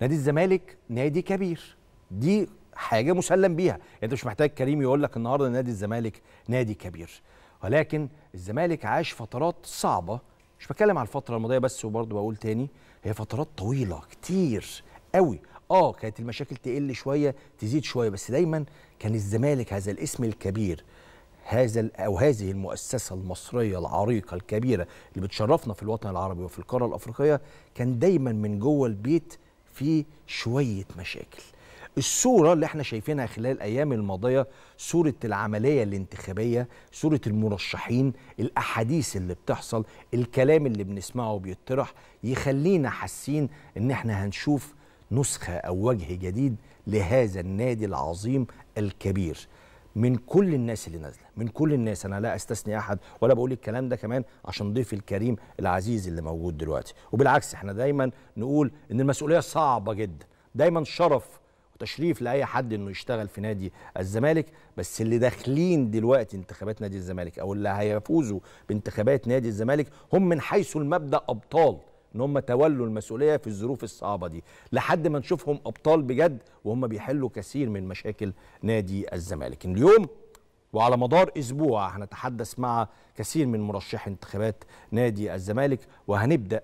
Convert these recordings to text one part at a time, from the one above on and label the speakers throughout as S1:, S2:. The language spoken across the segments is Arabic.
S1: نادي الزمالك نادي كبير دي حاجه مسلم بيها انت مش محتاج كريم يقول لك النهارده نادي الزمالك نادي كبير ولكن الزمالك عاش فترات صعبه مش بتكلم على الفتره الماضيه بس وبرضه بقول تاني هي فترات طويله كتير قوي اه كانت المشاكل تقل شويه تزيد شويه بس دايما كان الزمالك هذا الاسم الكبير هذا او هذه المؤسسه المصريه العريقه الكبيره اللي بتشرفنا في الوطن العربي وفي القاره الافريقيه كان دايما من جوه البيت في شويه مشاكل الصوره اللي احنا شايفينها خلال الايام الماضيه صوره العمليه الانتخابيه صوره المرشحين الاحاديث اللي بتحصل الكلام اللي بنسمعه بيطرح يخلينا حاسين ان احنا هنشوف نسخه او وجه جديد لهذا النادي العظيم الكبير من كل الناس اللي نازله من كل الناس انا لا استثني احد ولا بقول الكلام ده كمان عشان ضيفي الكريم العزيز اللي موجود دلوقتي وبالعكس احنا دايما نقول ان المسؤوليه صعبه جدا دايما شرف وتشريف لاي حد انه يشتغل في نادي الزمالك بس اللي داخلين دلوقتي انتخابات نادي الزمالك او اللي هيفوزوا بانتخابات نادي الزمالك هم من حيث المبدا ابطال ان هم تولوا المسؤوليه في الظروف الصعبه دي لحد ما نشوفهم ابطال بجد وهم بيحلوا كثير من مشاكل نادي الزمالك اليوم وعلى مدار اسبوع هنتحدث مع كثير من مرشحي انتخابات نادي الزمالك وهنبدا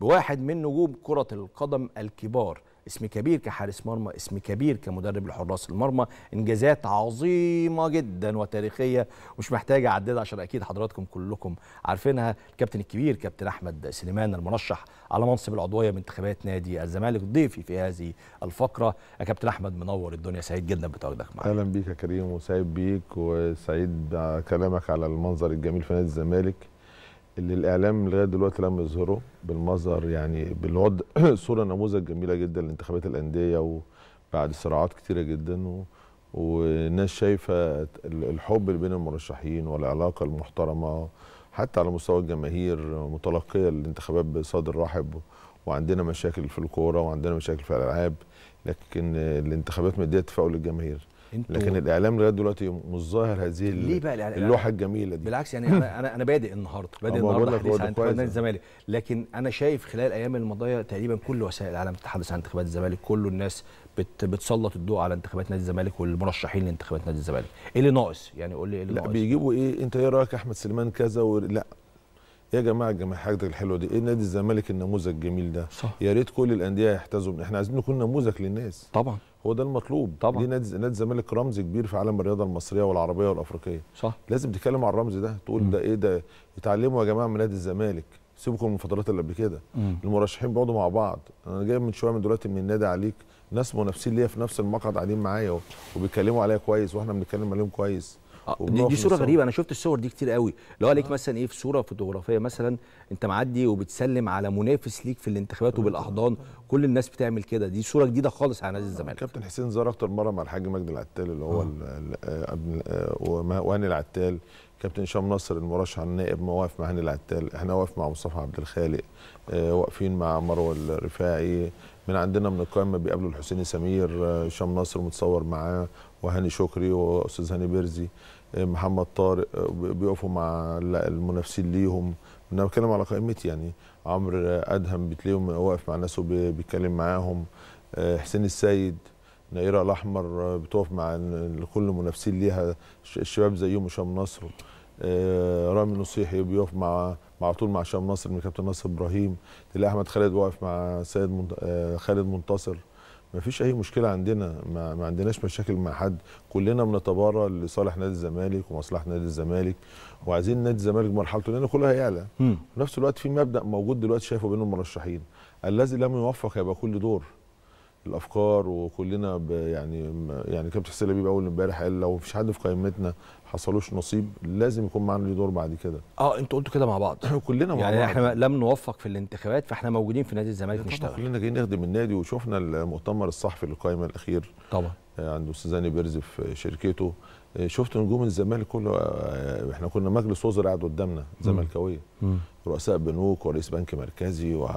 S1: بواحد من نجوم كره القدم الكبار اسم كبير كحارس مرمى اسم كبير كمدرب لحراس المرمى انجازات عظيمه جدا وتاريخيه مش محتاجه اعددها عشان اكيد حضراتكم كلكم عارفينها الكابتن الكبير كابتن احمد سليمان المرشح على منصب العضويه بانتخابات نادي الزمالك ضيفي في هذه الفقره يا كابتن احمد منور الدنيا سعيد جدا بتواجدك
S2: معانا اهلا بيك يا كريم وسعيد بيك وسعيد كلامك على المنظر الجميل في نادي الزمالك اللي الاعلام لغايه دلوقتي لم يظهره بالمظهر يعني بالوضع صوره نموذج جميله جدا لانتخابات الانديه وبعد صراعات كتيره جدا و... والناس شايفه الحب اللي بين المرشحين والعلاقه المحترمه حتى على مستوى الجماهير متلقيه الانتخابات بصدر رحب وعندنا مشاكل في الكوره وعندنا مشاكل في الالعاب لكن الانتخابات مديه تفاؤل للجماهير لكن الاعلام لغايه دلوقتي مش ظاهر هذه ليه بقى اللوحه الجميله دي
S1: بالعكس يعني انا انا بادئ النهارده بادئ النهارده حديث عن انتخابات نادي الزمالك لكن انا شايف خلال الايام الماضيه تقريبا كل وسائل الاعلام بتتحدث عن انتخابات الزمالك كل الناس بت بتسلط الضوء على انتخابات نادي الزمالك والمرشحين لانتخابات نادي الزمالك ايه اللي ناقص يعني قول لي ايه اللي ناقص لا
S2: بيجيبوا ايه انت ايه رايك احمد سليمان كذا و... لا يا جماعه حاجتك الحلوه دي ايه نادي الزمالك النموذج الجميل ده صح. يا ريت كل الانديه يحتذوا احنا عايزين نكون نموذج للناس طبعا هو ده المطلوب طبعا دي نادي نادي الزمالك رمز كبير في عالم الرياضه المصريه والعربيه والافريقيه صح لازم تتكلم على الرمز ده تقول ده ايه ده اتعلموا يا جماعه من نادي الزمالك سيبكم من الفترات اللي قبل كده المرشحين بيقعدوا مع بعض انا جاي من شويه من دلوقتي من النادي عليك ناس منافسين ليا في نفس المقعد قاعدين معايا وبيتكلموا عليا كويس واحنا بنتكلم
S1: عليهم كويس آه، دي, دي صوره غريبه انا شفت الصور دي كتير قوي لو هو آه. مثلا ايه في صوره فوتوغرافيه مثلا انت معدي وبتسلم على منافس ليك في الانتخابات آه. وبالاحضان كل الناس بتعمل كده دي صوره جديده خالص على نادي آه. الزمالك كابتن حسين زار اكتر مره مع الحاج مجدي العتال اللي هو
S2: آه. وهاني العتال كابتن هشام نصر المرشح النائب واقف مع هاني العتال احنا واقف مع مصطفى عبد الخالق واقفين مع مروه الرفاعي من عندنا من القائمه بيقابلوا الحسيني سمير آه، هشام نصر متصور معاه وهاني شكري واستاذ هاني بيرزي آه، محمد طارق آه، بيقفوا مع المنافسين ليهم انا بتكلم على قائمتي يعني عمرو ادهم بتلاقيهم واقف مع ناس وبيتكلم معاهم حسين السيد نقيرة الاحمر بتقف مع كل المنافسين ليها الشباب زيهم هشام نصر آه، رامي نصيحي بيقف مع مع طول مع هشام ناصر من كابتن ناصر ابراهيم تلاقي احمد خالد واقف مع سيد منت... آه، خالد منتصر ما فيش اي مشكله عندنا ما, ما عندناش مشاكل مع حد كلنا بنتبارى لصالح نادي الزمالك ومصلحه نادي الزمالك وعايزين نادي الزمالك مرحلته لان كلها يعلى وفي نفس الوقت في مبدا موجود دلوقتي شايفه بين المرشحين الذي لم يوفق يبقى كل دور الافكار وكلنا يعني يعني كابتن حسين لبيب اول امبارح قال لو مفيش حد في قائمتنا حصلوش نصيب لازم يكون معانا ليه دور بعد كده
S1: اه انتوا قلتوا كده مع بعض كلنا مع يعني بعض يعني احنا لم نوفق في الانتخابات فاحنا موجودين في نادي الزمالك نشتغل كلنا جايين نخدم النادي
S2: وشفنا المؤتمر الصحفي للقائمه الاخير طبعا آه، عند استاذ هاني بيرز في شركته آه، شفت نجوم الزمالك كله آه، احنا كنا مجلس وزراء قاعد قدامنا زملكاويه رؤساء بنوك ورئيس بنك مركزي و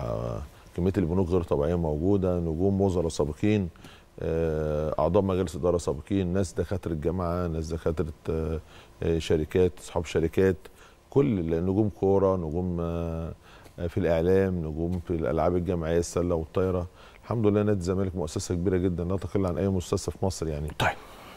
S2: كميه البنوك غير طبيعيه موجوده نجوم وزراء سابقين آه، اعضاء مجالس اداره سابقين ناس دكاتره جامعه ناس دكاتره آه، شركات اصحاب شركات كل نجوم كوره نجوم آه، في الاعلام نجوم في الالعاب الجماعيه السله والطايره الحمد لله نادي الزمالك مؤسسه كبيره جدا لا تقل عن اي مؤسسه في مصر يعني طيب